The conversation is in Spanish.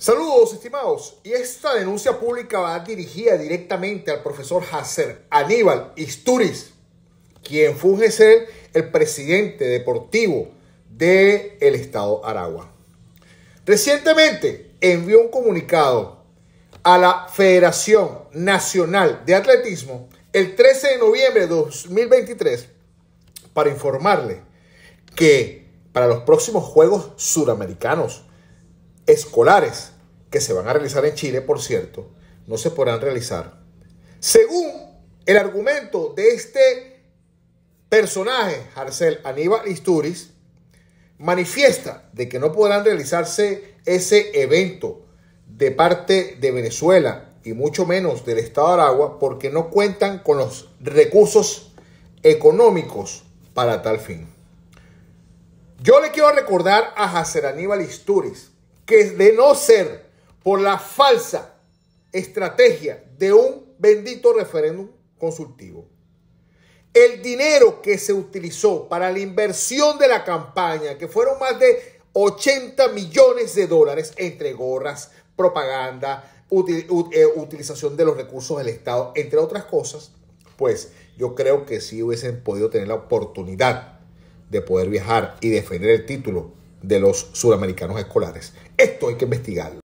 Saludos, estimados. Y esta denuncia pública va dirigida directamente al profesor Hasser Aníbal Isturiz, quien funge ser el presidente deportivo del Estado Aragua. Recientemente envió un comunicado a la Federación Nacional de Atletismo el 13 de noviembre de 2023 para informarle que para los próximos Juegos Suramericanos escolares que se van a realizar en Chile, por cierto, no se podrán realizar. Según el argumento de este personaje, Arcel Aníbal Isturiz, manifiesta de que no podrán realizarse ese evento de parte de Venezuela y mucho menos del Estado de Aragua porque no cuentan con los recursos económicos para tal fin. Yo le quiero recordar a Jacer Aníbal Isturiz que de no ser por la falsa estrategia de un bendito referéndum consultivo. El dinero que se utilizó para la inversión de la campaña, que fueron más de 80 millones de dólares entre gorras, propaganda, eh, utilización de los recursos del Estado, entre otras cosas, pues yo creo que sí hubiesen podido tener la oportunidad de poder viajar y defender el título de los suramericanos escolares. Esto hay que investigarlo.